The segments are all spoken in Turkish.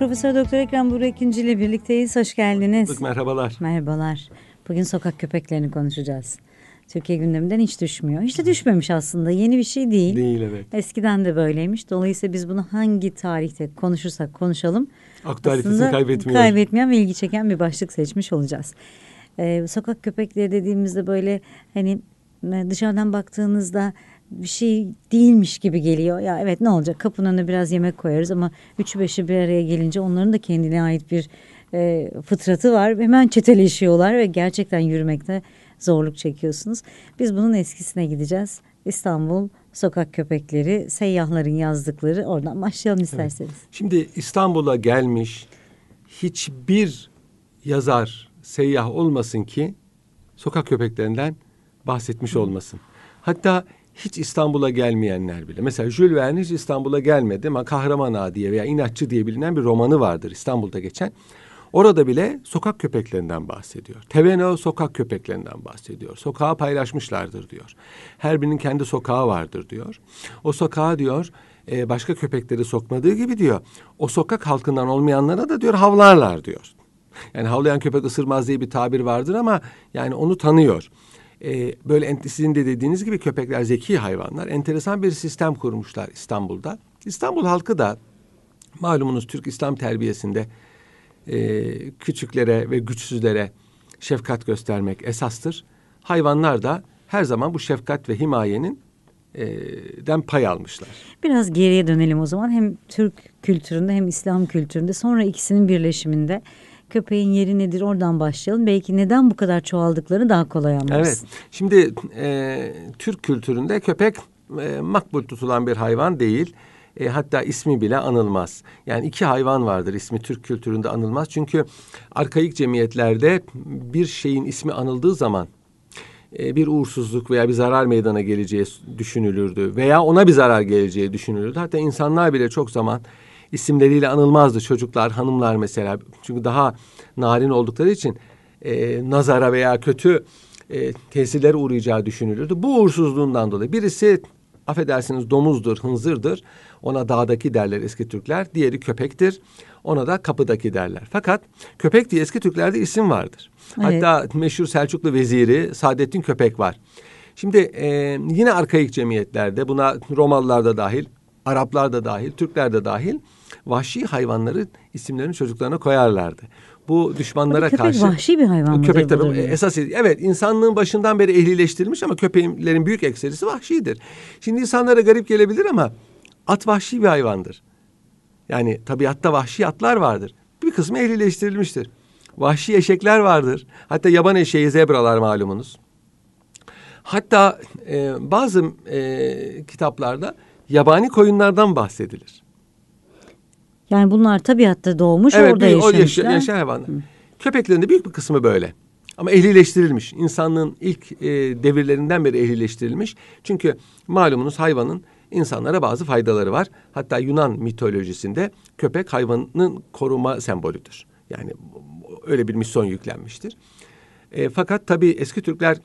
Profesör Doktor Ekrem Burekinci ile birlikteyiz. Hoş geldiniz. Hoş bulduk, merhabalar. Merhabalar. Bugün sokak köpeklerini konuşacağız. Türkiye gündeminden hiç düşmüyor. Hiç de düşmemiş aslında. Yeni bir şey değil. Değil evet. Eskiden de böyleymiş. Dolayısıyla biz bunu hangi tarihte konuşursak konuşalım. Aktualitesini kaybetmiyor. Kaybetmeyen ve ilgi çeken bir başlık seçmiş olacağız. Ee, sokak köpekleri dediğimizde böyle hani dışarıdan baktığınızda bir şey değilmiş gibi geliyor. Ya evet ne olacak kapının önüne biraz yemek koyarız ama üç beşi bir araya gelince onların da kendine ait bir e, fıtratı var. Hemen çeteleşiyorlar ve gerçekten yürümekte zorluk çekiyorsunuz. Biz bunun eskisine gideceğiz. İstanbul sokak köpekleri, seyyahların yazdıkları oradan başlayalım isterseniz. Evet. Şimdi İstanbul'a gelmiş hiçbir yazar seyyah olmasın ki sokak köpeklerinden bahsetmiş olmasın. Hatta hiç İstanbul'a gelmeyenler bile. Mesela Jules Verne hiç İstanbul'a gelmedi ama Kahraman Ağa diye veya İnatçı diye bilinen bir romanı vardır İstanbul'da geçen. Orada bile sokak köpeklerinden bahsediyor. Teveno sokak köpeklerinden bahsediyor. Sokağa paylaşmışlardır diyor. Her birinin kendi sokağı vardır diyor. O sokağa diyor e, başka köpekleri sokmadığı gibi diyor. O sokak halkından olmayanlara da diyor havlarlar diyor. Yani havlayan köpek ısırmaz diye bir tabir vardır ama yani onu tanıyor e, böyle sizin de dediğiniz gibi köpekler zeki hayvanlar. Enteresan bir sistem kurmuşlar İstanbul'da. İstanbul halkı da malumunuz Türk İslam terbiyesinde e, küçüklere ve güçsüzlere şefkat göstermek esastır. Hayvanlar da her zaman bu şefkat ve himayenin e, den pay almışlar. Biraz geriye dönelim o zaman. Hem Türk kültüründe hem İslam kültüründe sonra ikisinin birleşiminde köpeğin yeri nedir oradan başlayalım. Belki neden bu kadar çoğaldıklarını daha kolay anlarsın. Evet. Şimdi e, Türk kültüründe köpek e, makbul tutulan bir hayvan değil. E, hatta ismi bile anılmaz. Yani iki hayvan vardır ismi Türk kültüründe anılmaz. Çünkü arkaik cemiyetlerde bir şeyin ismi anıldığı zaman e, bir uğursuzluk veya bir zarar meydana geleceği düşünülürdü. Veya ona bir zarar geleceği düşünülürdü. Hatta insanlar bile çok zaman isimleriyle anılmazdı çocuklar, hanımlar mesela. Çünkü daha narin oldukları için e, nazara veya kötü e, tesirlere uğrayacağı düşünülürdü. Bu uğursuzluğundan dolayı birisi affedersiniz domuzdur, hınzırdır. Ona dağdaki derler eski Türkler. Diğeri köpektir. Ona da kapıdaki derler. Fakat köpek diye eski Türklerde isim vardır. Evet. Hatta meşhur Selçuklu veziri Saadettin Köpek var. Şimdi e, yine arkaik cemiyetlerde buna Romalılar da dahil Araplar da dahil, Türkler de dahil vahşi hayvanları isimlerini çocuklarına koyarlardı. Bu düşmanlara köpek karşı vahşi bir hayvan mı? Köpek tabii esas evet insanlığın başından beri ehlileştirilmiş ama köpeklerin büyük ekserisi vahşidir. Şimdi insanlara garip gelebilir ama at vahşi bir hayvandır. Yani tabiatta vahşi atlar vardır. Bir kısmı ehlileştirilmiştir. Vahşi eşekler vardır. Hatta yaban eşeği zebralar malumunuz. Hatta e, bazı e, kitaplarda yabani koyunlardan bahsedilir. Yani bunlar tabiatta doğmuş, evet, orada yaşamışlar. Evet, yaşa, yaşayan hayvanlar. Hı. Köpeklerin de büyük bir kısmı böyle. Ama ehlileştirilmiş. İnsanlığın ilk e, devirlerinden beri ehlileştirilmiş. Çünkü malumunuz hayvanın insanlara bazı faydaları var. Hatta Yunan mitolojisinde köpek hayvanın koruma sembolüdür. Yani öyle bir misyon yüklenmiştir. E, fakat tabii eski Türkler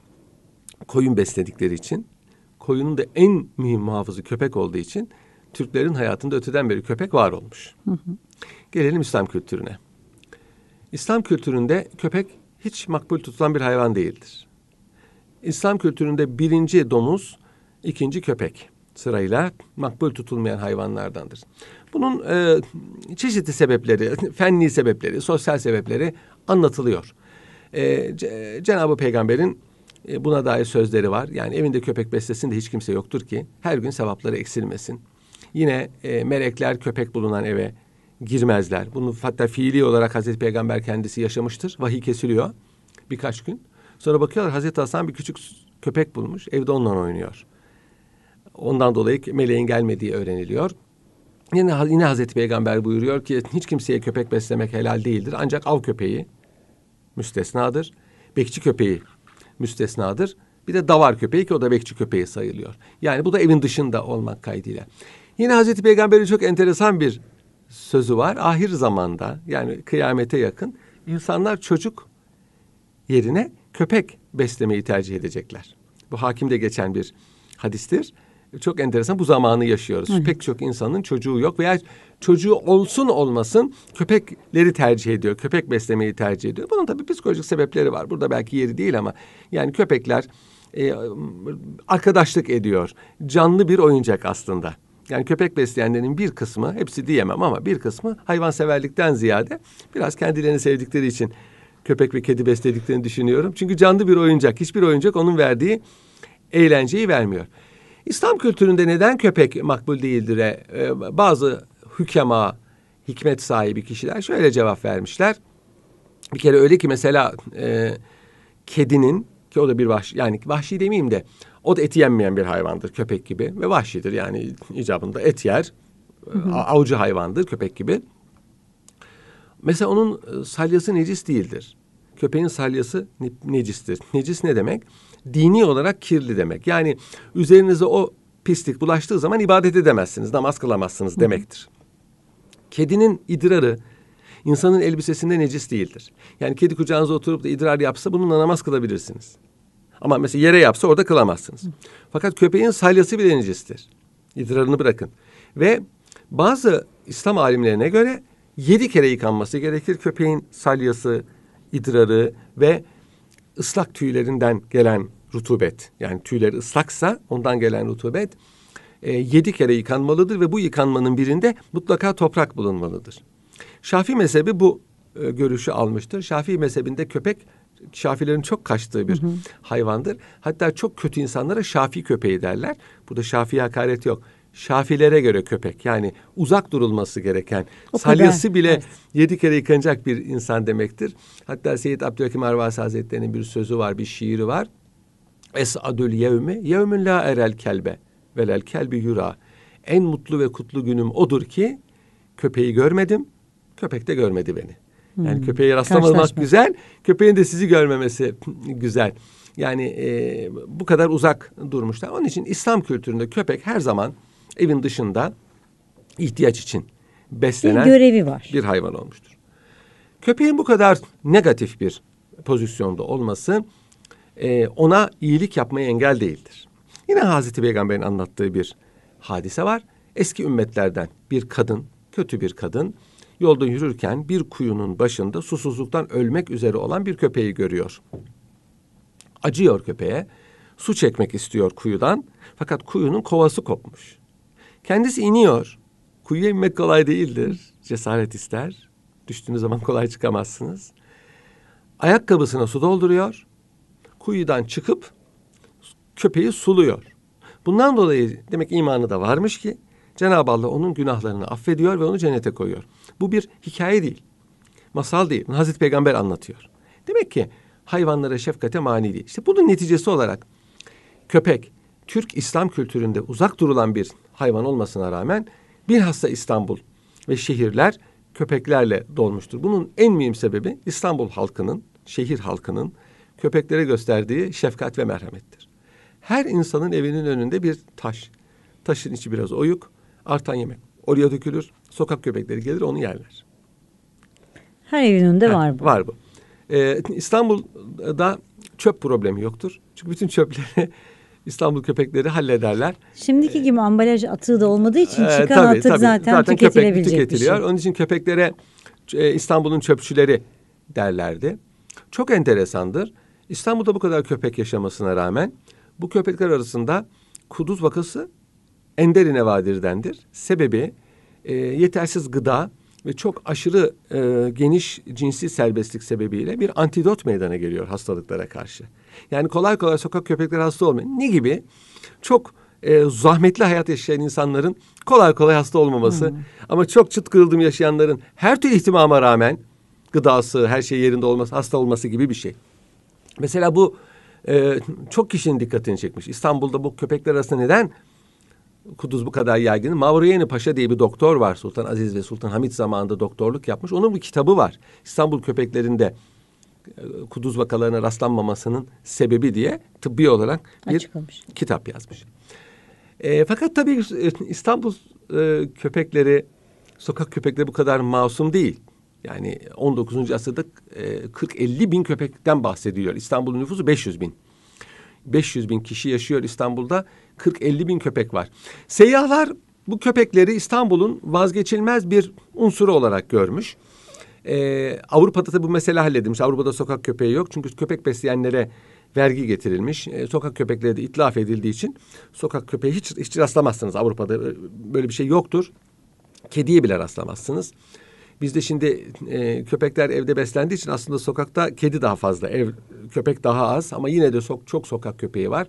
koyun besledikleri için koyunun da en mühim muhafızı köpek olduğu için Türklerin hayatında öteden beri köpek var olmuş. Hı hı. Gelelim İslam kültürüne. İslam kültüründe köpek hiç makbul tutulan bir hayvan değildir. İslam kültüründe birinci domuz, ikinci köpek sırayla makbul tutulmayan hayvanlardandır. Bunun e, çeşitli sebepleri, fenli sebepleri, sosyal sebepleri anlatılıyor. E, Cenab-ı Peygamber'in e, buna dair sözleri var. Yani evinde köpek beslesin de hiç kimse yoktur ki her gün sevapları eksilmesin. Yine e, melekler köpek bulunan eve girmezler. Bunu hatta fiili olarak Hazreti Peygamber kendisi yaşamıştır. Vahiy kesiliyor birkaç gün. Sonra bakıyorlar Hazreti Hasan bir küçük köpek bulmuş. Evde onunla oynuyor. Ondan dolayı meleğin gelmediği öğreniliyor. Yine, yine Hazreti Peygamber buyuruyor ki hiç kimseye köpek beslemek helal değildir. Ancak av köpeği müstesnadır. Bekçi köpeği müstesnadır. Bir de davar köpeği ki o da bekçi köpeği sayılıyor. Yani bu da evin dışında olmak kaydıyla. Yine Hazreti Peygamber'in çok enteresan bir sözü var. Ahir zamanda yani kıyamete yakın insanlar çocuk yerine köpek beslemeyi tercih edecekler. Bu hakimde geçen bir hadistir çok enteresan bu zamanı yaşıyoruz. Hı. Pek çok insanın çocuğu yok veya çocuğu olsun olmasın köpekleri tercih ediyor. Köpek beslemeyi tercih ediyor. Bunun tabii psikolojik sebepleri var. Burada belki yeri değil ama yani köpekler e, arkadaşlık ediyor. Canlı bir oyuncak aslında. Yani köpek besleyenlerin bir kısmı, hepsi diyemem ama bir kısmı hayvanseverlikten ziyade biraz kendilerini sevdikleri için köpek ve kedi beslediklerini düşünüyorum. Çünkü canlı bir oyuncak, hiçbir oyuncak onun verdiği eğlenceyi vermiyor. İslam kültüründe neden köpek makbul değildir? e, bazı hükema, hikmet sahibi kişiler şöyle cevap vermişler. Bir kere öyle ki mesela e, kedinin ki o da bir vahşi yani vahşi demeyeyim de o da eti yenmeyen bir hayvandır köpek gibi ve vahşidir yani icabında et yer. Hı hı. Avcı hayvandır köpek gibi. Mesela onun e, salyası necis değildir. Köpeğin salyası necistir. Necis ne demek? dini olarak kirli demek. Yani üzerinize o pislik bulaştığı zaman ibadet edemezsiniz, namaz kılamazsınız demektir. Kedinin idrarı insanın elbisesinde necis değildir. Yani kedi kucağınıza oturup da idrar yapsa bununla namaz kılabilirsiniz. Ama mesela yere yapsa orada kılamazsınız. Fakat köpeğin salyası bile necistir. İdrarını bırakın. Ve bazı İslam alimlerine göre yedi kere yıkanması gerekir köpeğin salyası, idrarı ve ıslak tüylerinden gelen rutubet. Yani tüyler ıslaksa ondan gelen rutubet e, yedi kere yıkanmalıdır ve bu yıkanmanın birinde mutlaka toprak bulunmalıdır. Şafi mezhebi bu e, görüşü almıştır. Şafii mezhebinde köpek Şafilerin çok kaçtığı bir hı hı. hayvandır. Hatta çok kötü insanlara Şafi köpeği derler. Burada Şafi hakaret yok. Şafilere göre köpek yani uzak durulması gereken o salyası kadar. bile evet. yedi kere yıkanacak bir insan demektir. Hatta Seyyid Abdülhakim Arvas Hazretleri'nin bir sözü var, bir şiiri var. Esadül yevmi yevmin la erel kelbe velel kelbi yura. En mutlu ve kutlu günüm odur ki köpeği görmedim, köpek de görmedi beni. Yani hmm. köpeğe rastlamamak güzel, köpeğin de sizi görmemesi güzel. Yani e, bu kadar uzak durmuşlar. Onun için İslam kültüründe köpek her zaman evin dışında ihtiyaç için beslenen bir görevi var. Bir hayvan olmuştur. Köpeğin bu kadar negatif bir pozisyonda olması e, ona iyilik yapmaya engel değildir. Yine Hazreti Peygamber'in anlattığı bir hadise var. Eski ümmetlerden bir kadın, kötü bir kadın yolda yürürken bir kuyunun başında susuzluktan ölmek üzere olan bir köpeği görüyor. Acıyor köpeğe, su çekmek istiyor kuyudan fakat kuyunun kovası kopmuş. Kendisi iniyor. Kuyuya inmek kolay değildir. Cesaret ister. Düştüğünüz zaman kolay çıkamazsınız. Ayakkabısına su dolduruyor kuyudan çıkıp köpeği suluyor. Bundan dolayı demek imanı da varmış ki Cenab-ı Allah onun günahlarını affediyor ve onu cennete koyuyor. Bu bir hikaye değil. Masal değil. Hazreti Peygamber anlatıyor. Demek ki hayvanlara şefkate mani değil. İşte bunun neticesi olarak köpek Türk İslam kültüründe uzak durulan bir hayvan olmasına rağmen bilhassa İstanbul ve şehirler köpeklerle dolmuştur. Bunun en mühim sebebi İstanbul halkının, şehir halkının köpeklere gösterdiği şefkat ve merhamettir. Her insanın evinin önünde bir taş. Taşın içi biraz oyuk, artan yemek. Oraya dökülür, sokak köpekleri gelir onu yerler. Her evin önünde ha, var bu. Var bu. Ee, İstanbul'da çöp problemi yoktur. Çünkü bütün çöpleri İstanbul köpekleri hallederler. Şimdiki gibi ambalaj atığı da olmadığı için ee, çıkan ee, tabii, atık tabii. zaten, zaten tüketilebilecek köpek tüketiliyor. bir şey. Onun için köpeklere e, İstanbul'un çöpçüleri derlerdi. Çok enteresandır. İstanbul'da bu kadar köpek yaşamasına rağmen bu köpekler arasında kuduz vakası ender nevadirdendir. Sebebi e, yetersiz gıda ve çok aşırı e, geniş cinsi serbestlik sebebiyle bir antidot meydana geliyor hastalıklara karşı. Yani kolay kolay sokak köpekleri hasta olmuyor. Ne gibi? Çok e, zahmetli hayat yaşayan insanların kolay kolay hasta olmaması hmm. ama çok çıt kırıldım yaşayanların her türlü ihtimama rağmen gıdası her şey yerinde olması hasta olması gibi bir şey. Mesela bu e, çok kişinin dikkatini çekmiş. İstanbul'da bu köpekler arasında neden kuduz bu kadar yaygın? Mavruyeni Paşa diye bir doktor var. Sultan Aziz ve Sultan Hamit zamanında doktorluk yapmış. Onun bir kitabı var. İstanbul köpeklerinde e, kuduz vakalarına rastlanmamasının sebebi diye tıbbi olarak bir Açıklamış. kitap yazmış. E, fakat tabii e, İstanbul e, köpekleri, sokak köpekleri bu kadar masum değil. Yani 19. asırda 40-50 e, bin köpekten bahsediliyor. İstanbul'un nüfusu 500 bin. 500 bin kişi yaşıyor İstanbul'da. 40-50 bin köpek var. Seyyahlar bu köpekleri İstanbul'un vazgeçilmez bir unsuru olarak görmüş. Ee, Avrupa'da da bu mesele halledilmiş. Avrupa'da sokak köpeği yok. Çünkü köpek besleyenlere vergi getirilmiş. Ee, sokak köpekleri de itlaf edildiği için sokak köpeği hiç, hiç rastlamazsınız Avrupa'da. Böyle bir şey yoktur. Kediye bile rastlamazsınız. Bizde şimdi e, köpekler evde beslendiği için aslında sokakta kedi daha fazla, ev köpek daha az ama yine de sok, çok sokak köpeği var.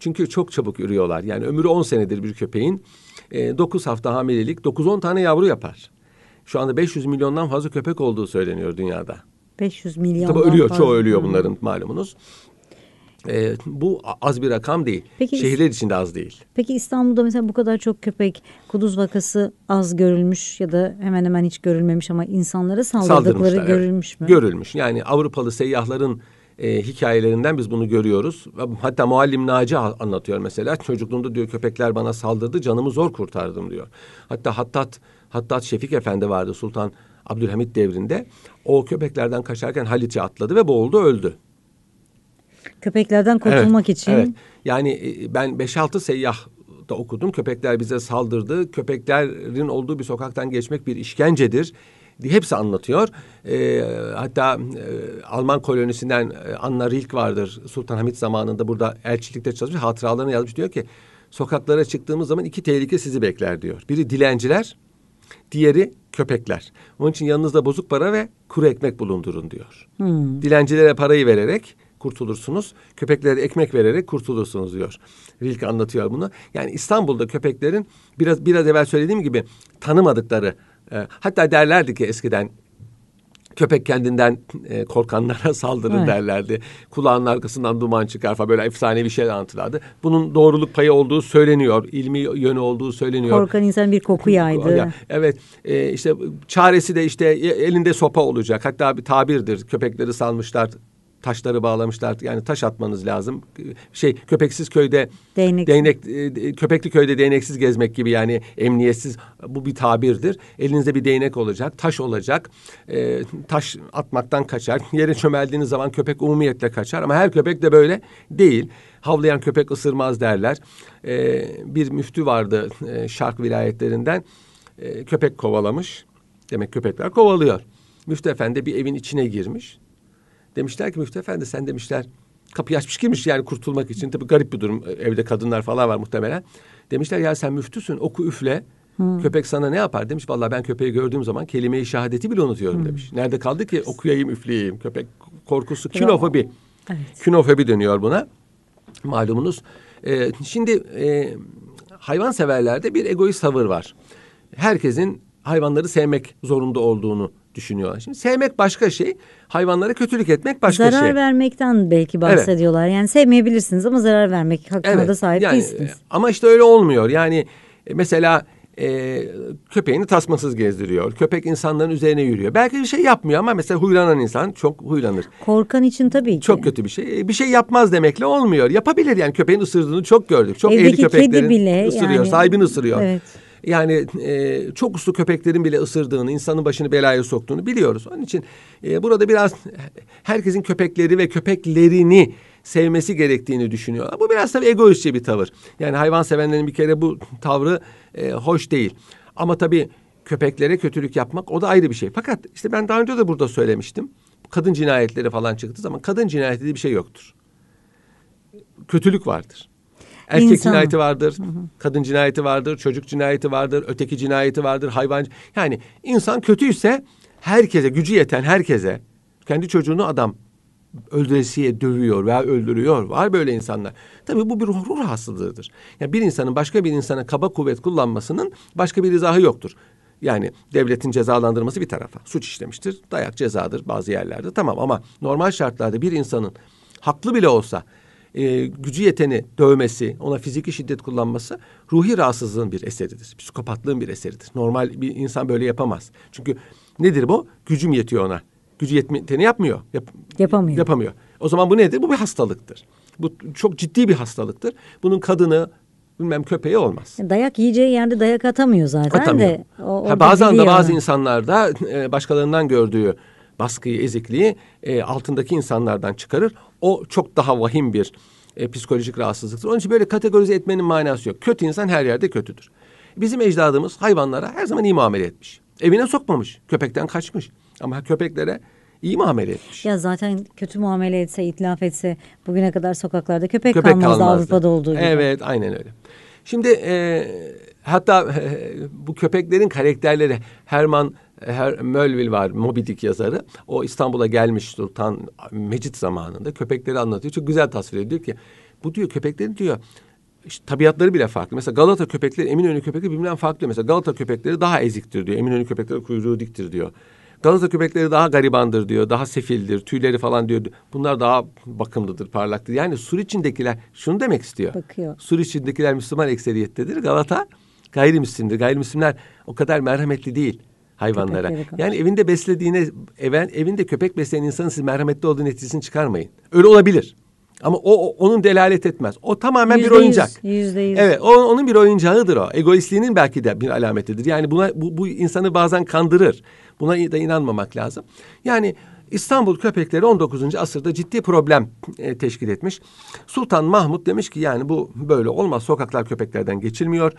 Çünkü çok çabuk ürüyorlar. Yani ömrü 10 senedir bir köpeğin. E, 9 hafta hamilelik 9-10 tane yavru yapar. Şu anda 500 milyondan fazla köpek olduğu söyleniyor dünyada. 500 milyon. Tabii ölüyor, fazla. çoğu ölüyor bunların malumunuz. E, bu az bir rakam değil. Peki, Şehirler içinde az değil. Peki İstanbul'da mesela bu kadar çok köpek kuduz vakası az görülmüş ya da hemen hemen hiç görülmemiş ama insanlara saldırdıkları görülmüş mü? Görülmüş. Yani Avrupalı seyyahların e, hikayelerinden biz bunu görüyoruz. Hatta muallim Naci anlatıyor mesela. Çocukluğumda diyor köpekler bana saldırdı canımı zor kurtardım diyor. Hatta Hattat, Hattat Şefik Efendi vardı Sultan Abdülhamit devrinde. O köpeklerden kaçarken Haliç'e atladı ve boğuldu öldü. Köpeklerden kurtulmak evet, için. Evet. Yani e, ben 5-6 seyyah da okudum. Köpekler bize saldırdı. Köpeklerin olduğu bir sokaktan geçmek bir işkencedir hepsi anlatıyor. E, hatta e, Alman kolonisinden e, Anna Rilk vardır. Hamit zamanında burada elçilikte çalışmış. Hatıralarını yazmış diyor ki sokaklara çıktığımız zaman iki tehlike sizi bekler diyor. Biri dilenciler, diğeri köpekler. Onun için yanınızda bozuk para ve kuru ekmek bulundurun diyor. Hmm. Dilencilere parayı vererek kurtulursunuz. Köpeklere ekmek vererek kurtulursunuz diyor. Rilke anlatıyor bunu. Yani İstanbul'da köpeklerin biraz biraz evvel söylediğim gibi tanımadıkları e, hatta derlerdi ki eskiden köpek kendinden e, korkanlara saldırır evet. derlerdi. Kulağının arkasından duman çıkar falan böyle efsanevi şey anlatırlardı. Bunun doğruluk payı olduğu söyleniyor. ilmi yönü olduğu söyleniyor. Korkan insan bir koku yaydı. Evet e, işte çaresi de işte e, elinde sopa olacak. Hatta bir tabirdir. Köpekleri salmışlar taşları bağlamışlar. Yani taş atmanız lazım. Şey köpeksiz köyde değnek, değnek e, köpekli köyde değneksiz gezmek gibi yani emniyetsiz bu bir tabirdir. Elinizde bir değnek olacak, taş olacak. E, taş atmaktan kaçar. Yere çömeldiğiniz zaman köpek umumiyetle kaçar ama her köpek de böyle değil. Havlayan köpek ısırmaz derler. E, bir müftü vardı e, Şark vilayetlerinden. E, köpek kovalamış. Demek köpekler kovalıyor. Müftü efendi bir evin içine girmiş. Demişler ki Müftü Efendi sen demişler kapıyı açmış kimmiş? yani kurtulmak için. Tabii garip bir durum e, evde kadınlar falan var muhtemelen. Demişler ya sen müftüsün oku üfle. Hmm. Köpek sana ne yapar demiş. Vallahi ben köpeği gördüğüm zaman kelimeyi şehadeti bile unutuyorum hmm. demiş. Nerede kaldı ki okuyayım üfleyeyim. Köpek korkusu kinofobi. Evet. Kinofobi dönüyor buna. Malumunuz. Ee, şimdi e, severlerde bir egoist tavır var. Herkesin hayvanları sevmek zorunda olduğunu düşünüyorlar. Şimdi sevmek başka şey, hayvanlara kötülük etmek başka zarar şey. Zarar vermekten belki bahsediyorlar. Evet. Yani sevmeyebilirsiniz ama zarar vermek hakkında evet. da sahip yani, değilsiniz. E, ama işte öyle olmuyor. Yani e, mesela e, köpeğini tasmasız gezdiriyor. Köpek insanların üzerine yürüyor. Belki bir şey yapmıyor ama mesela huylanan insan çok huylanır. Korkan için tabii ki. Çok kötü bir şey. E, bir şey yapmaz demekle olmuyor. Yapabilir yani köpeğin ısırdığını çok gördük. Çok Evdeki evli köpeklerin kedi bile ısırıyor, yani, sahibini ısırıyor. Evet. Yani e, çok uslu köpeklerin bile ısırdığını, insanın başını belaya soktuğunu biliyoruz. Onun için e, burada biraz herkesin köpekleri ve köpeklerini sevmesi gerektiğini düşünüyorlar. Bu biraz tabii egoistçe bir tavır. Yani hayvan sevenlerin bir kere bu tavrı e, hoş değil. Ama tabii köpeklere kötülük yapmak o da ayrı bir şey. Fakat işte ben daha önce de burada söylemiştim. Kadın cinayetleri falan çıktı. zaman kadın cinayeti diye bir şey yoktur. Kötülük vardır. Erkek İnsan. cinayeti vardır, kadın cinayeti vardır, çocuk cinayeti vardır, öteki cinayeti vardır, hayvan... Yani insan kötüyse herkese, gücü yeten herkese... ...kendi çocuğunu adam öldüresiye dövüyor veya öldürüyor. Var böyle insanlar. Tabii bu bir ruh, ruh hastalığıdır. Yani bir insanın başka bir insana kaba kuvvet kullanmasının başka bir izahı yoktur. Yani devletin cezalandırması bir tarafa. Suç işlemiştir. Dayak cezadır bazı yerlerde. Tamam ama normal şartlarda bir insanın haklı bile olsa e, gücü yeteni dövmesi, ona fiziki şiddet kullanması ruhi rahatsızlığın bir eseridir. Psikopatlığın bir eseridir. Normal bir insan böyle yapamaz. Çünkü nedir bu? Gücüm yetiyor ona. Gücü yeteni yapmıyor. Yap, yapamıyor. Yapamıyor. O zaman bu nedir? Bu bir hastalıktır. Bu çok ciddi bir hastalıktır. Bunun kadını, bilmem köpeği olmaz. E, dayak yiyeceği yerde dayak atamıyor zaten atamıyor. de. O, o ha, bazen de ona. bazı insanlarda e, başkalarından gördüğü baskıyı, ezikliği e, altındaki insanlardan çıkarır. O çok daha vahim bir e, psikolojik rahatsızlıktır. Onun için böyle kategorize etmenin manası yok. Kötü insan her yerde kötüdür. Bizim ecdadımız hayvanlara her zaman iyi muamele etmiş. Evine sokmamış, köpekten kaçmış. Ama köpeklere iyi muamele etmiş. Ya zaten kötü muamele etse, itlaf etse bugüne kadar sokaklarda köpek, köpek kalmazdı, kalmazdı Avrupa'da olduğu gibi. Evet, aynen öyle. Şimdi e, hatta e, bu köpeklerin karakterleri Herman her, Mölvil var, Moby Dick yazarı. O İstanbul'a gelmiş Sultan Mecid zamanında köpekleri anlatıyor. Çok güzel tasvir ediyor ki bu diyor köpeklerin diyor işte, tabiatları bile farklı. Mesela Galata köpekleri Eminönü köpekleri birbirinden farklı. Mesela Galata köpekleri daha eziktir diyor. Eminönü köpekleri kuyruğu diktir diyor. Galata köpekleri daha garibandır diyor, daha sefildir, tüyleri falan diyor. Bunlar daha bakımlıdır, parlaktır. Yani sur içindekiler şunu demek istiyor. Bakıyor. Sur içindekiler Müslüman ekseriyettedir. Galata gayrimüslimdir. Gayrimüslimler o kadar merhametli değil hayvanlara. yani evinde beslediğine, even, evinde köpek besleyen insanın siz merhametli olduğu neticesini çıkarmayın. Öyle olabilir. Ama o, o onun delalet etmez. O tamamen %100, bir oyuncak. Yüzde yüz. Evet, o, onun bir oyuncağıdır o. Egoistliğinin belki de bir alametidir. Yani buna bu, bu insanı bazen kandırır. Buna da inanmamak lazım. Yani İstanbul köpekleri 19. asırda ciddi problem e, teşkil etmiş. Sultan Mahmut demiş ki yani bu böyle olmaz. Sokaklar köpeklerden geçilmiyor.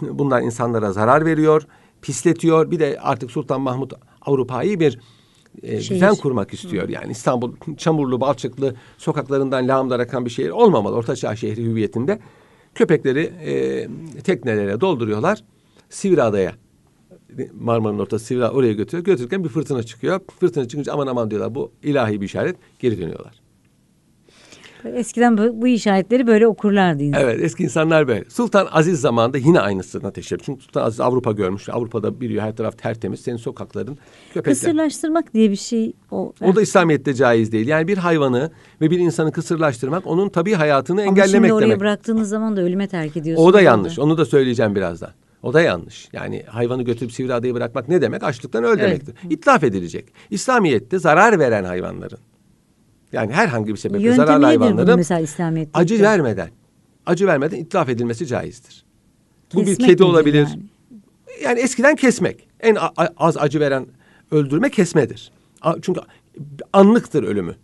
Bunlar insanlara zarar veriyor pisletiyor. Bir de artık Sultan Mahmut Avrupa'yı bir e, şehir. düzen kurmak istiyor. Hı. Yani İstanbul çamurlu, balçıklı sokaklarından lağımlar akan bir şehir olmamalı. Ortaçağ şehri hüviyetinde. Köpekleri e, teknelere dolduruyorlar. Sivriada'ya Marmara'nın ortası Sivriada oraya götürüyor. Götürürken bir fırtına çıkıyor. Fırtına çıkınca aman aman diyorlar bu ilahi bir işaret. Geri dönüyorlar. Eskiden bu, bu işaretleri böyle okurlardı insan. Evet eski insanlar böyle. Sultan Aziz zamanında yine aynısına teşebbüs. Çünkü Sultan Aziz Avrupa görmüş. Avrupa'da bir her taraf tertemiz. Senin sokakların köpekler. Kısırlaştırmak diye bir şey o. O da İslamiyet'te caiz değil. Yani bir hayvanı ve bir insanı kısırlaştırmak onun tabii hayatını Ama engellemek demek. Ama şimdi oraya bıraktığınız zaman da ölüme terk ediyorsunuz. O da yanlış. Onu da söyleyeceğim birazdan. O da yanlış. Yani hayvanı götürüp sivri adaya bırakmak ne demek? Açlıktan öl evet. demektir. İtlaf edilecek. İslamiyet'te zarar veren hayvanların yani herhangi bir sebeple Yöntemi zararlı hayvanların mesela İslamiyet'te? acı vermeden, acı vermeden itlaf edilmesi caizdir. Kesmek Bu bir kedi olabilir. Yani? yani eskiden kesmek. En az acı veren öldürme kesmedir. Çünkü anlıktır ölümü.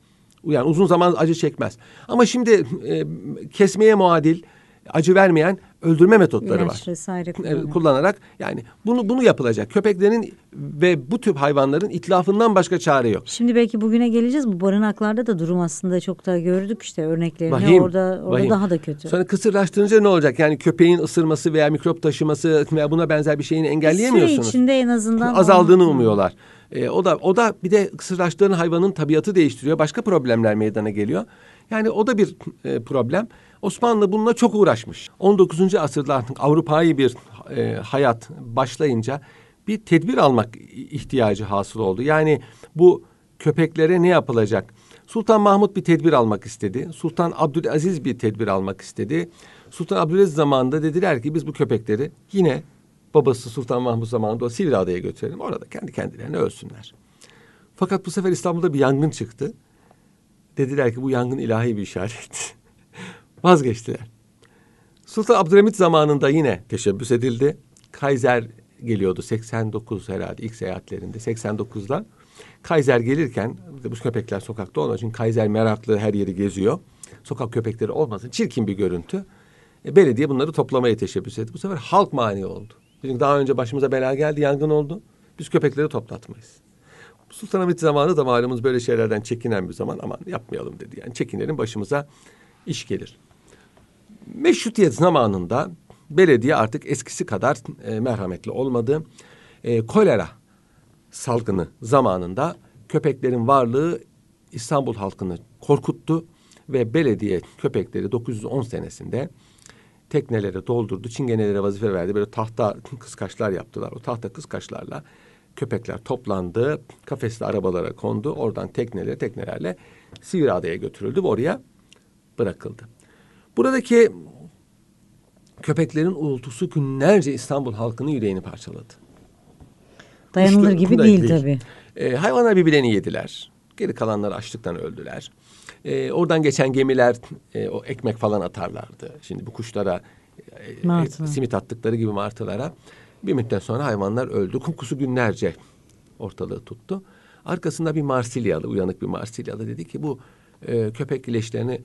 Yani uzun zaman acı çekmez. Ama şimdi e, kesmeye muadil, acı vermeyen öldürme metotları İlaç var. vesaire kullanarak. yani bunu bunu yapılacak. Köpeklerin ve bu tür hayvanların itlafından başka çare yok. Şimdi belki bugüne geleceğiz. Bu barınaklarda da durum aslında çok da gördük işte örneklerini. Vahim, orada orada vahim. daha da kötü. Sonra kısırlaştırınca ne olacak? Yani köpeğin ısırması veya mikrop taşıması veya buna benzer bir şeyini engelleyemiyorsunuz. süre şey içinde en azından azaldığını onun... umuyorlar. Ee, o da o da bir de kısırlaştıran hayvanın tabiatı değiştiriyor. Başka problemler meydana geliyor. Yani o da bir e, problem. Osmanlı bununla çok uğraşmış. 19. asırda artık Avrupa'yı bir e, hayat başlayınca bir tedbir almak ihtiyacı hasıl oldu. Yani bu köpeklere ne yapılacak? Sultan Mahmut bir tedbir almak istedi. Sultan Abdülaziz bir tedbir almak istedi. Sultan Abdülaziz zamanında dediler ki biz bu köpekleri yine babası Sultan Mahmut zamanında o Sivri Adaya götürelim. Orada kendi kendilerine ölsünler. Fakat bu sefer İstanbul'da bir yangın çıktı. Dediler ki bu yangın ilahi bir işaret. Vazgeçtiler. Sultan Abdülhamit zamanında yine teşebbüs edildi. Kaiser geliyordu 89 herhalde ilk seyahatlerinde 89'da. Kaiser gelirken bu köpekler sokakta onun için Kaiser meraklı her yeri geziyor. Sokak köpekleri olmasın çirkin bir görüntü. E, belediye bunları toplamaya teşebbüs etti. Bu sefer halk mani oldu. Çünkü daha önce başımıza bela geldi, yangın oldu. Biz köpekleri toplatmayız. Sultanahmet zamanı da malumuz böyle şeylerden çekinen bir zaman. Aman yapmayalım dedi. Yani çekinelim başımıza iş gelir. Meşrutiyet zamanında belediye artık eskisi kadar e, merhametli olmadı. E, kolera salgını zamanında köpeklerin varlığı İstanbul halkını korkuttu ve belediye köpekleri 910 senesinde teknelere doldurdu, çingenelere vazife verdi. Böyle tahta kıskaçlar yaptılar. O tahta kıskaçlarla köpekler toplandı, kafesli arabalara kondu. Oradan teknelere, teknelerle Sivri Adaya götürüldü ve oraya bırakıldı. Buradaki köpeklerin uğultusu günlerce İstanbul halkının yüreğini parçaladı. Dayanılır gibi değil, değil tabii. Ee, hayvanlar birbirlerini yediler. Geri kalanlar açlıktan öldüler. Ee, oradan geçen gemiler e, o ekmek falan atarlardı. Şimdi bu kuşlara e, e simit attıkları gibi martılara. Bir müddet sonra hayvanlar öldü. Kokusu günlerce ortalığı tuttu. Arkasında bir Marsilyalı, uyanık bir Marsilyalı dedi ki bu e, köpek leşlerini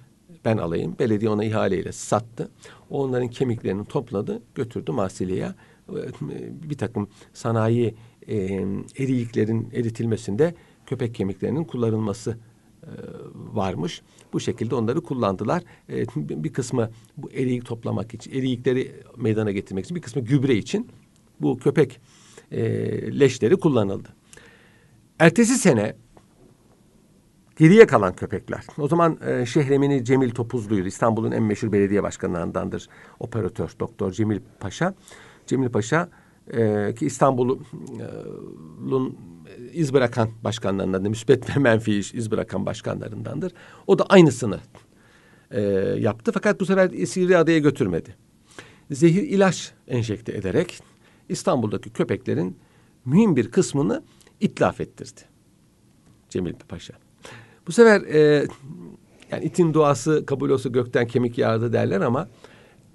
ben alayım. Belediye ona ihaleyle sattı. Onların kemiklerini topladı, götürdü Marsilya'ya. Ee, bir takım sanayi e, eriyiklerin eritilmesinde köpek kemiklerinin kullanılması e, varmış. Bu şekilde onları kullandılar. E, bir kısmı bu eriyik toplamak için, eriyikleri meydana getirmek için, bir kısmı gübre için bu köpek e, leşleri kullanıldı. Ertesi sene Geriye kalan köpekler. O zaman e, şehremini Cemil Topuzlu'ydu. İstanbul'un en meşhur belediye başkanlarındandır. Operatör Doktor Cemil Paşa. Cemil Paşa e, ki İstanbul'un e, iz bırakan başkanlarından da müsbet ve menfi iş iz bırakan başkanlarındandır. O da aynısını e, yaptı fakat bu sefer Sivri Adaya götürmedi. Zehir ilaç enjekte ederek İstanbul'daki köpeklerin mühim bir kısmını itlaf ettirdi. Cemil Paşa. Bu sefer e, yani itin duası kabul olsa gökten kemik yağdı derler ama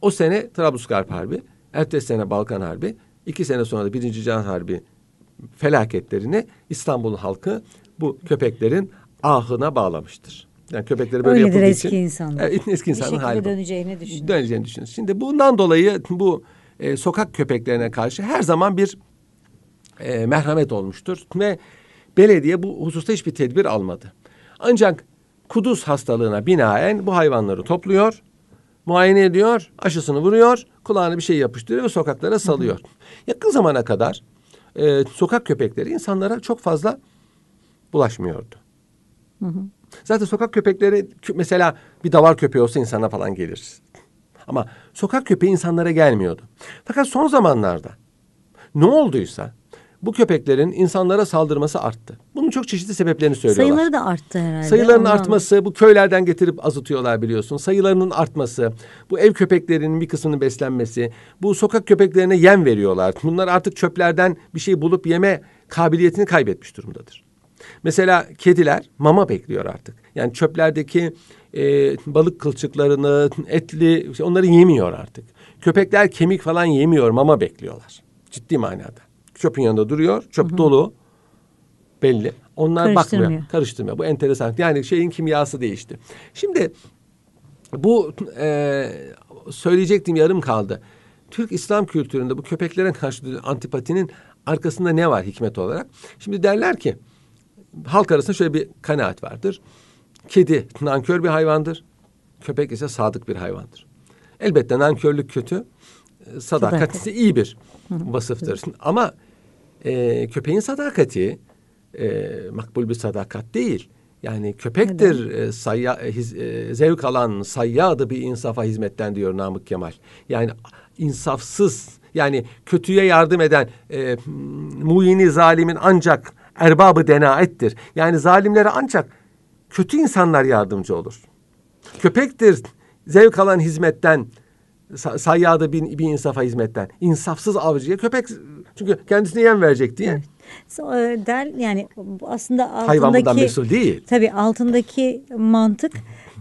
o sene Trablusgarp Harbi, ertesi sene Balkan Harbi, iki sene sonra da Birinci Can Harbi felaketlerini İstanbul halkı bu köpeklerin ahına bağlamıştır. Yani köpekleri böyle Öyledir yapıldığı eski için. insanlar. eski insanın hali. Bir döneceğini düşünüyoruz. Döneceğini düşünüyoruz. Şimdi bundan dolayı bu e, sokak köpeklerine karşı her zaman bir e, merhamet olmuştur. Ve belediye bu hususta hiçbir tedbir almadı. Ancak kuduz hastalığına binaen bu hayvanları topluyor, muayene ediyor, aşısını vuruyor, kulağına bir şey yapıştırıyor ve sokaklara salıyor. Yakın zamana kadar e, sokak köpekleri insanlara çok fazla bulaşmıyordu. Zaten sokak köpekleri mesela bir davar köpeği olsa insana falan gelir. Ama sokak köpeği insanlara gelmiyordu. Fakat son zamanlarda ne olduysa bu köpeklerin insanlara saldırması arttı. Bunun çok çeşitli sebeplerini söylüyorlar. Sayıları da arttı herhalde. Sayılarının Ondan. artması, bu köylerden getirip azıtıyorlar biliyorsun. Sayılarının artması, bu ev köpeklerinin bir kısmının beslenmesi, bu sokak köpeklerine yem veriyorlar. Bunlar artık çöplerden bir şey bulup yeme kabiliyetini kaybetmiş durumdadır. Mesela kediler mama bekliyor artık. Yani çöplerdeki e, balık kılçıklarını, etli onları yemiyor artık. Köpekler kemik falan yemiyor, mama bekliyorlar. Ciddi manada. Çöpün yanında duruyor. Çöp Hı-hı. dolu. Belli. Onlar bakmıyor. Karıştırmıyor. Bu enteresan. Yani şeyin kimyası değişti. Şimdi bu e, söyleyecektim yarım kaldı. Türk İslam kültüründe bu köpeklere karşı antipatinin arkasında ne var hikmet olarak? Şimdi derler ki halk arasında şöyle bir kanaat vardır. Kedi nankör bir hayvandır. Köpek ise sadık bir hayvandır. Elbette nankörlük kötü, e, sadakat ise iyi bir vasıftır. Ama e, köpeğin sadakati e, makbul bir sadakat değil. Yani köpektir e, sayya, e, his, e, zevk alan sayyadı bir insafa hizmetten diyor Namık Kemal. Yani insafsız yani kötüye yardım eden e, muyini zalimin ancak erbabı denaettir. Yani zalimlere ancak kötü insanlar yardımcı olur. Köpektir zevk alan hizmetten sayyadı bir, bir insafa hizmetten. İnsafsız avcıya köpek çünkü kendisine yem verecek diye. Evet. E, der yani aslında altındaki... Hayvan mesul değil. Tabii altındaki mantık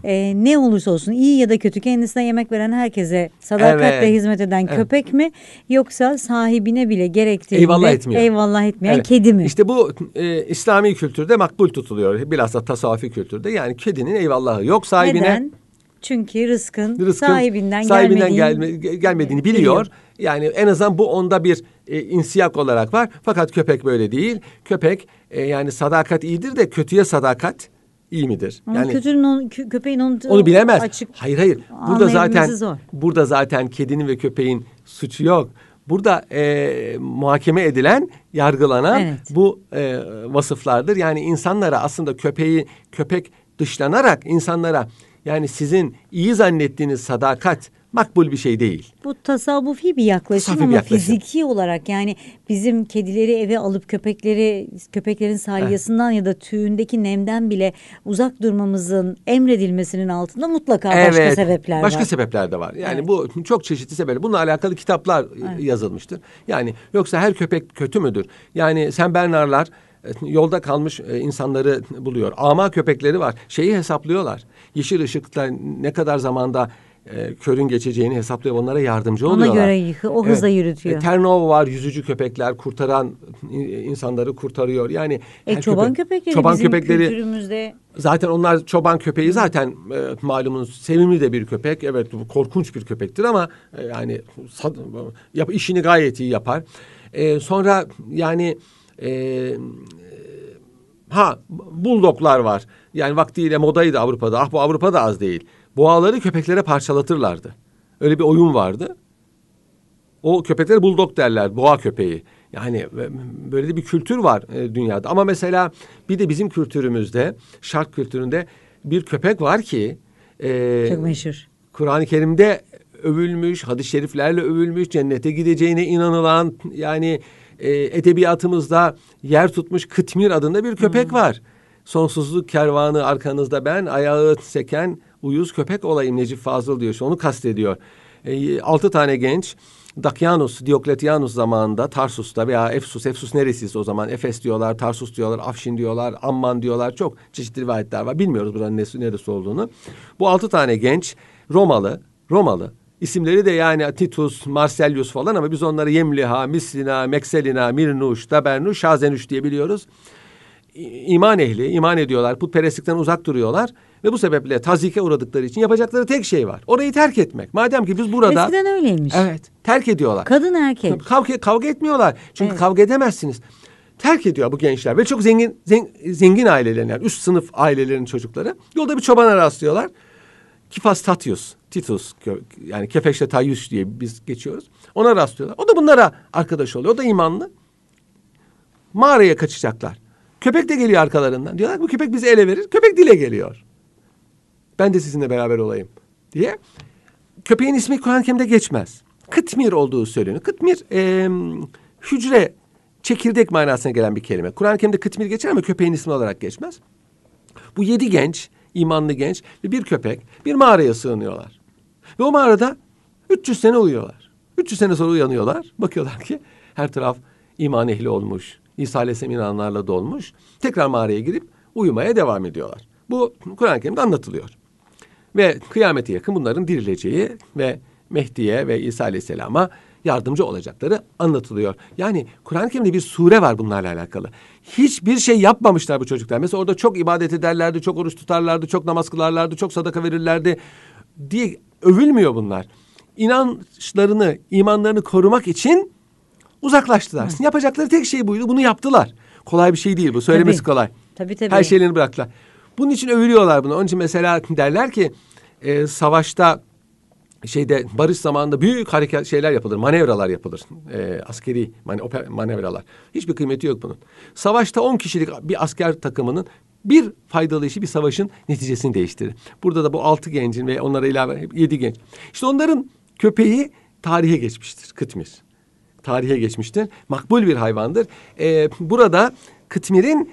e, ne olursa olsun iyi ya da kötü kendisine yemek veren herkese sadakatle evet. hizmet eden evet. köpek mi yoksa sahibine bile gerektiğinde eyvallah, etmiyor. eyvallah etmeyen evet. kedi mi? İşte bu e, İslami kültürde makbul tutuluyor bilhassa tasavvufi kültürde yani kedinin eyvallahı yok sahibine. Neden? Çünkü rızkın, rızkın sahibinden, sahibinden gelmediğini, gelme, gelmediğini biliyor. biliyor. Yani en azından bu onda bir e, insiyak olarak var. Fakat köpek böyle değil. Köpek e, yani sadakat iyidir de kötüye sadakat iyi midir? Ama yani kötünün onu, kö köpeğin onu onu bilemez. Açık hayır hayır. Burada zaten zor. burada zaten kedinin ve köpeğin suçu yok. Burada e, muhakeme edilen, yargılanan evet. bu e, vasıflardır. Yani insanlara aslında köpeği köpek dışlanarak insanlara yani sizin iyi zannettiğiniz sadakat makbul bir şey değil. Bu tasavvufi bir yaklaşım tasavvufi ama bir yaklaşım. fiziki olarak yani bizim kedileri eve alıp köpekleri köpeklerin salyasından ya da tüyündeki nemden bile uzak durmamızın emredilmesinin altında mutlaka evet, başka sebepler başka var. Başka sebepler de var. Yani evet. bu çok çeşitli sebepler. Bununla alakalı kitaplar evet. yazılmıştır. Yani yoksa her köpek kötü müdür? Yani sen Bernarlar e, yolda kalmış e, insanları buluyor. Ama köpekleri var. Şeyi hesaplıyorlar. Yeşil ışıkta ne kadar zamanda e, körün geçeceğini hesaplayıp onlara yardımcı oluyorlar. Ona göre yıkı, o hızla evet. yürütüyor. E, ternova var, yüzücü köpekler kurtaran insanları kurtarıyor. Yani e, çoban köpek, köpekleri çoban bizim köpekleri, kültürümüzde Zaten onlar çoban köpeği zaten e, malumunuz sevimli de bir köpek. Evet bu korkunç bir köpektir ama e, yani sad, yap, işini gayet iyi yapar. E, sonra yani e, e ha buldoklar var. Yani vaktiyle modaydı Avrupa'da. Ah bu Avrupa'da az değil boğaları köpeklere parçalatırlardı. Öyle bir oyun vardı. O köpekler bulldog derler, boğa köpeği. Yani e, böyle de bir kültür var e, dünyada. Ama mesela bir de bizim kültürümüzde, şark kültüründe bir köpek var ki... E, Çok meşhur. Kur'an-ı Kerim'de övülmüş, hadis-i şeriflerle övülmüş, cennete gideceğine inanılan yani e, edebiyatımızda yer tutmuş Kıtmir adında bir köpek hmm. var. Sonsuzluk kervanı arkanızda ben, ayağı seken uyuz köpek olayı Necip Fazıl diyor. İşte onu kastediyor. E, altı tane genç Dakyanus, Diokletianus zamanında Tarsus'ta veya Efsus, Efsus neresiyiz o zaman? Efes diyorlar, Tarsus diyorlar, Afşin diyorlar, Amman diyorlar. Çok çeşitli rivayetler var. Bilmiyoruz buranın neresi, neresi olduğunu. Bu altı tane genç Romalı, Romalı. İsimleri de yani Titus, Marcellus falan ama biz onları Yemliha, Mislina, Mekselina, Mirnuş, Dabernuş, Şazenüş diye biliyoruz. İman ehli, iman ediyorlar, putperestlikten uzak duruyorlar ve bu sebeple tazike uğradıkları için yapacakları tek şey var. Orayı terk etmek. Madem ki biz burada... Eskiden öyleymiş. Evet. Terk ediyorlar. Kadın erkek. Kavga, kavga etmiyorlar. Çünkü evet. kavga edemezsiniz terk ediyor bu gençler ve çok zengin zen, zengin ailelerin yani üst sınıf ailelerin çocukları yolda bir çobana rastlıyorlar. Kifas Tatius, Titus yani Kefeşle Tayyus diye biz geçiyoruz. Ona rastlıyorlar. O da bunlara arkadaş oluyor. O da imanlı. Mağaraya kaçacaklar. Köpek de geliyor arkalarından. Diyorlar ki bu köpek bizi ele verir. Köpek dile geliyor. Ben de sizinle beraber olayım diye. Köpeğin ismi Kur'an-ı Kerim'de geçmez. Kıtmir olduğu söyleniyor. Kıtmir e, hücre çekirdek manasına gelen bir kelime. Kur'an-ı Kerim'de kıtmir geçer ama köpeğin ismi olarak geçmez. Bu yedi genç, imanlı genç ve bir köpek bir mağaraya sığınıyorlar. Ve o mağarada 300 sene uyuyorlar. 300 sene sonra uyanıyorlar. Bakıyorlar ki her taraf iman ehli olmuş. İsa Aleyhisselam inanlarla dolmuş. Tekrar mağaraya girip uyumaya devam ediyorlar. Bu Kur'an-ı Kerim'de anlatılıyor. Ve kıyamete yakın bunların dirileceği ve Mehdi'ye ve İsa Aleyhisselam'a yardımcı olacakları anlatılıyor. Yani Kur'an-ı Kerim'de bir sure var bunlarla alakalı. Hiçbir şey yapmamışlar bu çocuklar. Mesela orada çok ibadet ederlerdi, çok oruç tutarlardı, çok namaz kılarlardı, çok sadaka verirlerdi diye övülmüyor bunlar. İnançlarını, imanlarını korumak için uzaklaştılar. Hı. Yapacakları tek şey buydu. Bunu yaptılar. Kolay bir şey değil bu. Söylemesi tabii. kolay. Tabii tabii. Her şeylerini bıraktılar. Bunun için övülüyorlar bunu. Onun için mesela derler ki e, savaşta şeyde barış zamanında büyük hareket şeyler yapılır, manevralar yapılır. E, askeri mane, manevralar. Hiçbir kıymeti yok bunun. Savaşta on kişilik bir asker takımının bir faydalı işi bir savaşın neticesini değiştirir. Burada da bu altı gencin ve onlara ilave yedi genç. İşte onların köpeği tarihe geçmiştir. Kıtmir. Tarihe geçmiştir. Makbul bir hayvandır. Ee, burada kıtmirin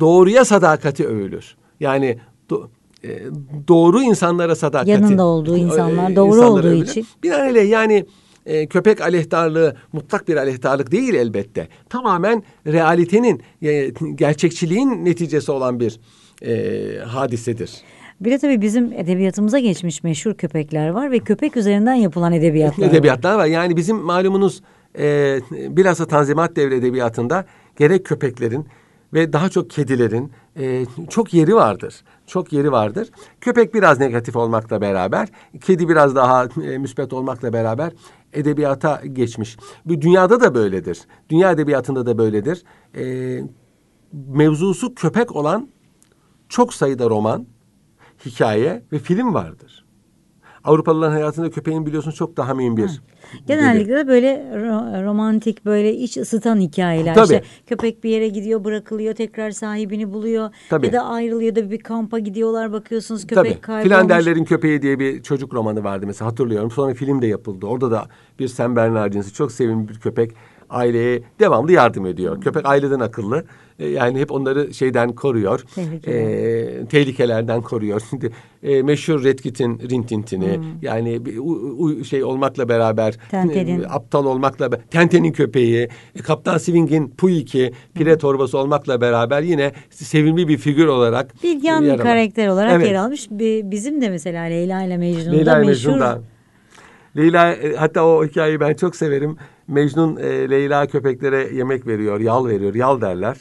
doğruya sadakati övülür. Yani do, e, doğru insanlara sadakati. Yanında olduğu e, insanlar, e, doğru olduğu öyle. için. Binaenaleyh yani e, köpek aleyhtarlığı mutlak bir aleyhtarlık değil elbette. Tamamen realitenin, e, gerçekçiliğin neticesi olan bir e, hadisedir. Bir de tabii bizim edebiyatımıza geçmiş meşhur köpekler var ve köpek üzerinden yapılan edebiyatlar Edebiyatlar var. var. Yani bizim malumunuz e, bilhassa Tanzimat Devri Edebiyatı'nda gerek köpeklerin ve daha çok kedilerin e, çok yeri vardır. Çok yeri vardır. Köpek biraz negatif olmakla beraber, kedi biraz daha e, müspet olmakla beraber edebiyata geçmiş. Bu dünyada da böyledir. Dünya edebiyatında da böyledir. E, mevzusu köpek olan çok sayıda roman, hikaye ve film vardır. Avrupalıların hayatında köpeğin biliyorsunuz çok daha mühim bir. Hı. Genellikle de böyle ro- romantik böyle iç ısıtan hikayeler. Tabii. İşte köpek bir yere gidiyor bırakılıyor tekrar sahibini buluyor. Tabii. Ya da ayrılıyor da bir kampa gidiyorlar bakıyorsunuz köpek Tabii. kaybolmuş. Filanderlerin Köpeği diye bir çocuk romanı vardı mesela hatırlıyorum. Sonra film de yapıldı. Orada da bir Sam Bernard çok sevimli bir köpek aileye devamlı yardım ediyor. Hmm. Köpek aileden akıllı. E, yani hep onları şeyden koruyor. E, tehlikelerden koruyor. Şimdi e, meşhur Redkit'in rintintini hmm. yani bir, u, u, şey olmakla beraber E, aptal olmakla beraber Tenten'in köpeği, e, Kaptan Swing'in Puyik'i pire hmm. torbası olmakla beraber yine sevimli bir figür olarak e, bir yan bir karakter olarak evet. yer almış. Bizim de mesela Leyla ile Mecnun'da Leyla meşhur Mecnun'da. Leyla e, hatta o hikayeyi ben çok severim. Mecnun e, Leyla köpeklere yemek veriyor, yal veriyor, yal derler.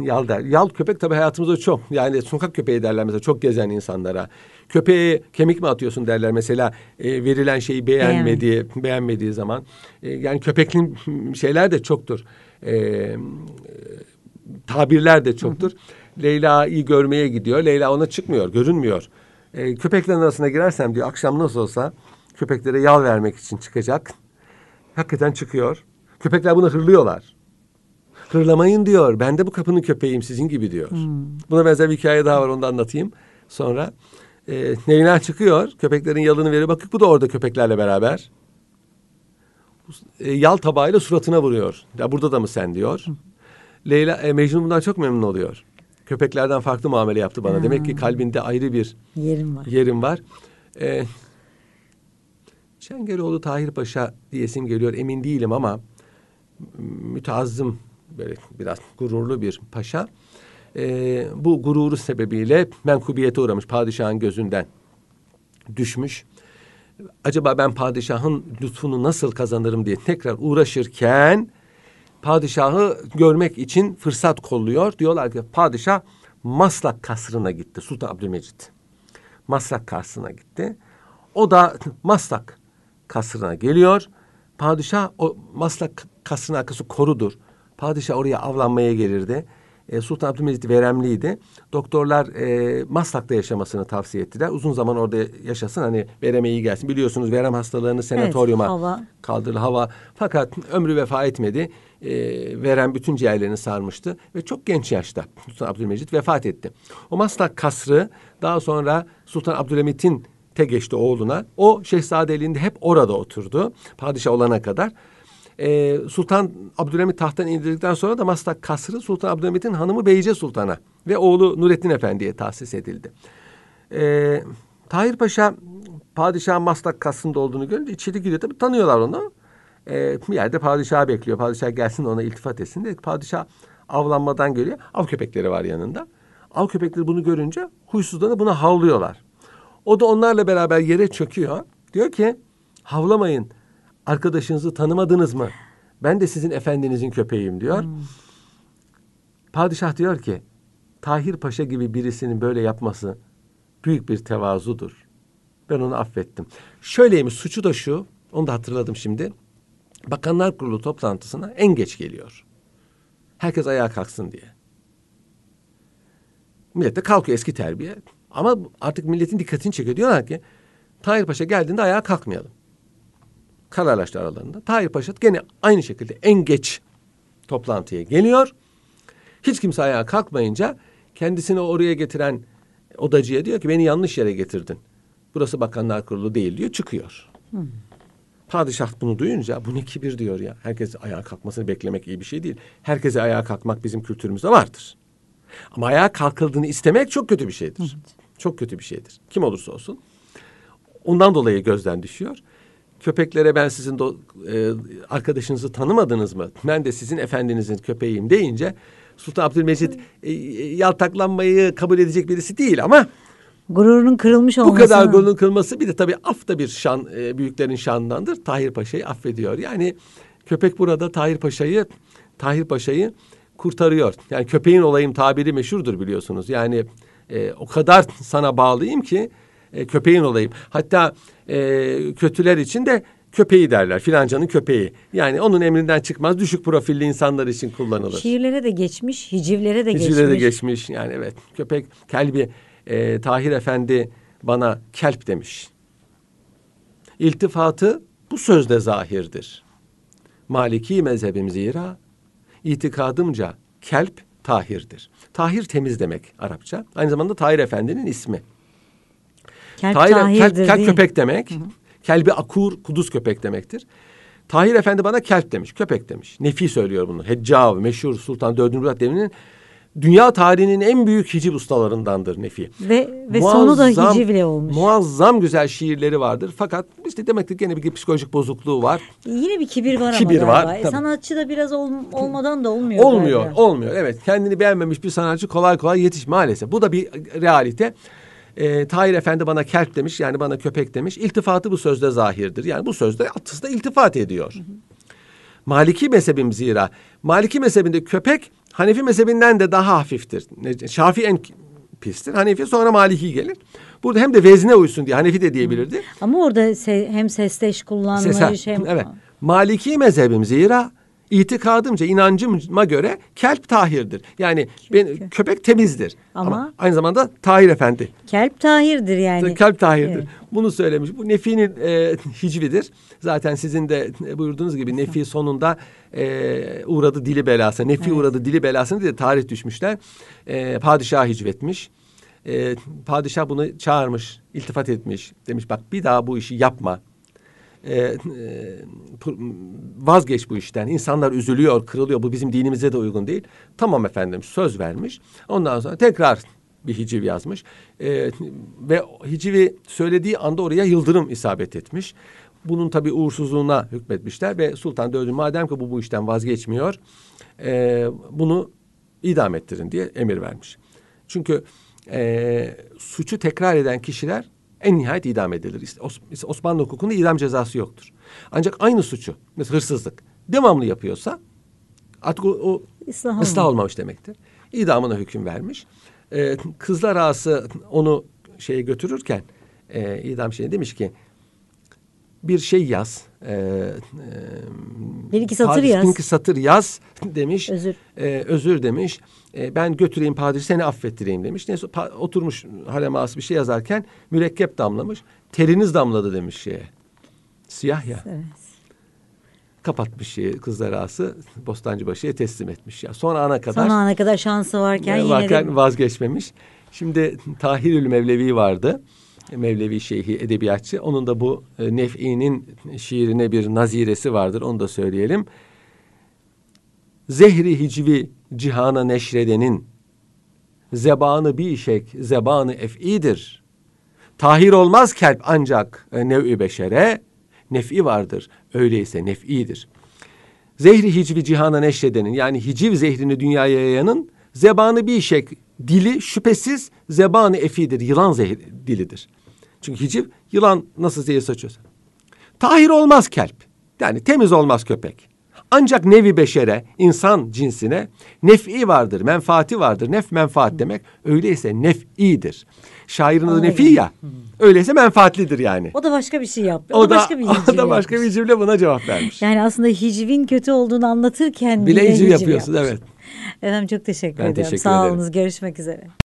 Yal der. Yal köpek tabii hayatımızda çok. Yani sokak köpeği derler mesela çok gezen insanlara. Köpeğe kemik mi atıyorsun derler mesela e, verilen şeyi beğenmediği, Beğenmedi. beğenmediği zaman. E, yani köpekli şeyler de çoktur. E, tabirler de çoktur. Leyla'yı görmeye gidiyor. Leyla ona çıkmıyor, görünmüyor. E, köpeklerin arasına girersem diyor akşam nasıl olsa köpeklere yal vermek için çıkacak. Hakikaten çıkıyor. Köpekler bunu hırlıyorlar. Hırlamayın diyor. Ben de bu kapının köpeğiyim sizin gibi diyor. Hmm. Buna benzer bir hikaye daha var onu da anlatayım. Sonra e, Nevina çıkıyor. Köpeklerin yalını veriyor. Bakık bu da orada köpeklerle beraber. E, yal tabağıyla suratına vuruyor. Ya burada da mı sen diyor. Hmm. Leyla e, Mecnun bundan çok memnun oluyor. Köpeklerden farklı muamele yaptı bana. Ha. Demek ki hmm. kalbinde ayrı bir yerim var. Yerim var. E, Şengeroğlu Tahir Paşa diyesim geliyor emin değilim ama müteazzım böyle biraz gururlu bir paşa. E, bu gururu sebebiyle menkubiyete uğramış padişahın gözünden düşmüş. Acaba ben padişahın lütfunu nasıl kazanırım diye tekrar uğraşırken padişahı görmek için fırsat kolluyor. Diyorlar ki padişah Maslak kasrına gitti. Sultan Abdülmecit. Maslak kasrına gitti. O da Maslak kasrına geliyor. Padişah o Maslak kasrının arkası korudur. Padişah oraya avlanmaya gelirdi. E, Sultan Abdülmecit veremliydi. Doktorlar e, Maslak'ta yaşamasını tavsiye ettiler. Uzun zaman orada yaşasın hani vereme iyi gelsin. Biliyorsunuz verem hastalarını senatoryuma evet, hava. kaldırdı hava. Fakat ömrü vefa etmedi. E, verem bütün ciğerlerini sarmıştı ve çok genç yaşta Sultan Abdülmecit vefat etti. O Maslak kasrı daha sonra Sultan Abdülhamit'in te geçti oğluna. O şehzadeliğinde hep orada oturdu. Padişah olana kadar. Ee, Sultan Abdülhamit tahttan indirdikten sonra da Maslak Kasrı Sultan Abdülhamit'in hanımı Beyce Sultan'a ve oğlu Nurettin Efendi'ye tahsis edildi. Ee, Tahir Paşa padişah Maslak Kasrı'nda olduğunu görünce içeri giriyor. Tabii tanıyorlar onu. Ee, bir yerde padişah bekliyor. Padişah gelsin ona iltifat etsin diye. Padişah avlanmadan geliyor. Av köpekleri var yanında. Av köpekleri bunu görünce huysuzlanıp buna havlıyorlar. O da onlarla beraber yere çöküyor. Diyor ki havlamayın. Arkadaşınızı tanımadınız mı? Ben de sizin efendinizin köpeğim diyor. Hmm. Padişah diyor ki Tahir Paşa gibi birisinin böyle yapması büyük bir tevazudur. Ben onu affettim. Şöyleymiş suçu da şu. Onu da hatırladım şimdi. Bakanlar Kurulu toplantısına en geç geliyor. Herkes ayağa kalksın diye. Millet de kalkıyor eski terbiye. Ama artık milletin dikkatini çekiyor. Diyorlar ki Tahir Paşa geldiğinde ayağa kalkmayalım. Kararlaştı aralarında. Tahir Paşa gene aynı şekilde en geç toplantıya geliyor. Hiç kimse ayağa kalkmayınca kendisini oraya getiren odacıya diyor ki beni yanlış yere getirdin. Burası bakanlar kurulu değil diyor çıkıyor. Hmm. Padişah bunu duyunca bu ne kibir diyor ya. Herkes ayağa kalkmasını beklemek iyi bir şey değil. Herkese ayağa kalkmak bizim kültürümüzde vardır. Ama ayağa kalkıldığını istemek çok kötü bir şeydir. Çok kötü bir şeydir. Kim olursa olsun. Ondan dolayı gözden düşüyor. Köpeklere ben sizin do, e, arkadaşınızı tanımadınız mı? Ben de sizin efendinizin köpeğiyim deyince Sultan Abdülmecit e, e yaltaklanmayı kabul edecek birisi değil ama Gururunun kırılmış olması. Bu kadar gururun kırılması bir de tabii af da bir şan, e, büyüklerin şanındandır. Tahir Paşa'yı affediyor. Yani köpek burada Tahir Paşa'yı Tahir Paşa'yı kurtarıyor. Yani köpeğin olayım tabiri meşhurdur biliyorsunuz. Yani e, o kadar sana bağlıyım ki e, köpeğin olayım. Hatta e, kötüler için de köpeği derler. Filancanın köpeği. Yani onun emrinden çıkmaz düşük profilli insanlar için kullanılır. Şiirlere de geçmiş, hicivlere de hicivlere geçmiş. Hicivlere de geçmiş. Yani evet. Köpek, kelbi. E, Tahir Efendi bana kelp demiş. İltifatı bu sözde zahirdir. Maliki mezhebim zira itikadımca kelp tahirdir. Tahir temiz demek Arapça. Aynı zamanda Tahir Efendi'nin ismi. Kelp Tahir, kelp, kelp köpek demek. Hı Kelbi akur, kuduz köpek demektir. Tahir Efendi bana kelp demiş, köpek demiş. Nefi söylüyor bunu. Heccav, meşhur Sultan 4. Murat devrinin dünya tarihinin en büyük hiciv ustalarındandır Nefi. Ve, ve muazzam, sonu da hicivle olmuş. Muazzam güzel şiirleri vardır. Fakat işte demek ki gene bir psikolojik bozukluğu var. Yine bir kibir var kibir ama Kibir var. E, sanatçı da biraz ol, olmadan da olmuyor. Olmuyor, galiba. olmuyor. Evet, kendini beğenmemiş bir sanatçı kolay kolay yetiş maalesef. Bu da bir realite. E, Tahir Efendi bana kelp demiş yani bana köpek demiş. İltifatı bu sözde zahirdir. Yani bu sözde atısı iltifat ediyor. Hı hı. Maliki mezhebim zira. Maliki mezhebinde köpek Hanefi mezhebinden de daha hafiftir. Şafii en pistir. Hanefi sonra Maliki gelir. Burada hem de vezne uysun diye Hanefi de diyebilirdi. Ama orada se hem sesteş kullanmış Sesel. hem... Evet. Maliki mezhebim zira itikadımca, inancıma göre kelp tahirdir. Yani Çünkü. ben, köpek temizdir. Ama, Ama aynı zamanda tahir efendi. Kelp tahirdir yani. Kelp tahirdir. Evet. Bunu söylemiş. Bu nefinin e, hicvidir. Zaten sizin de buyurduğunuz gibi nefi sonunda e, uğradı dili belası. Nefi evet. uğradı dili belasına diye tarih düşmüşler. E, padişah hicvetmiş. E, padişah bunu çağırmış, iltifat etmiş. Demiş bak bir daha bu işi yapma e, e vazgeç bu işten. İnsanlar üzülüyor, kırılıyor. Bu bizim dinimize de uygun değil. Tamam efendim söz vermiş. Ondan sonra tekrar bir hiciv yazmış. E, ve hicivi söylediği anda oraya yıldırım isabet etmiş. Bunun tabii uğursuzluğuna hükmetmişler ve Sultan dördü madem ki bu bu işten vazgeçmiyor e, bunu idam ettirin diye emir vermiş. Çünkü e, suçu tekrar eden kişiler en nihayet idam edilir. İşte Osmanlı hukukunda idam cezası yoktur. Ancak aynı suçu, mesela hırsızlık, devamlı yapıyorsa artık o, o ıslah, ıslah olmamış demektir. İdamına hüküm vermiş. Ee, kızlar ağası onu şeye götürürken e, idam şeyi demiş ki bir şey yaz. E, e, bir iki satır yaz. Bir iki satır yaz demiş. Özür. E, özür demiş e, ben götüreyim padişah seni affettireyim demiş. Neyse oturmuş harem ağası bir şey yazarken mürekkep damlamış. Teriniz damladı demiş şeye. Siyah ya. Evet. Kapatmış şeyi kızlar ağası Bostancıbaşı'ya teslim etmiş ya. Son ana kadar. Son ana kadar şansı varken, varken yine varken de... vazgeçmemiş. Şimdi Tahirül Mevlevi vardı. Mevlevi Şeyhi edebiyatçı. Onun da bu e, Nef'i'nin şiirine bir naziresi vardır. Onu da söyleyelim. Zehri hicvi cihana neşredenin, zebanı bir işek, zebanı ef'idir. Tahir olmaz kelp ancak e, nev'i beşere, nef'i vardır. Öyleyse nef'idir. Zehri hicvi cihana neşredenin yani hiciv zehrini dünyaya yayanın zebanı bir işek, dili şüphesiz zebanı efidir. Yılan zehir dilidir. Çünkü hiciv yılan nasıl zehir saçıyorsa. Tahir olmaz kelp. Yani temiz olmaz köpek. Ancak nevi beşere, insan cinsine nef'i vardır, menfaati vardır. Nef menfaat demek. Öyleyse nef'idir. Şairin adı Nefi ya. Öyleyse menfaatlidir yani. O da başka bir şey yapıyor. O, o da başka bir hicv. O da başka bir cümle buna cevap vermiş. Yani aslında hicvin kötü olduğunu anlatırken bile, bile hicv yapıyorsun yapmış. evet. Efendim çok teşekkür ben ediyorum. Teşekkür Sağ olunuz. Görüşmek üzere.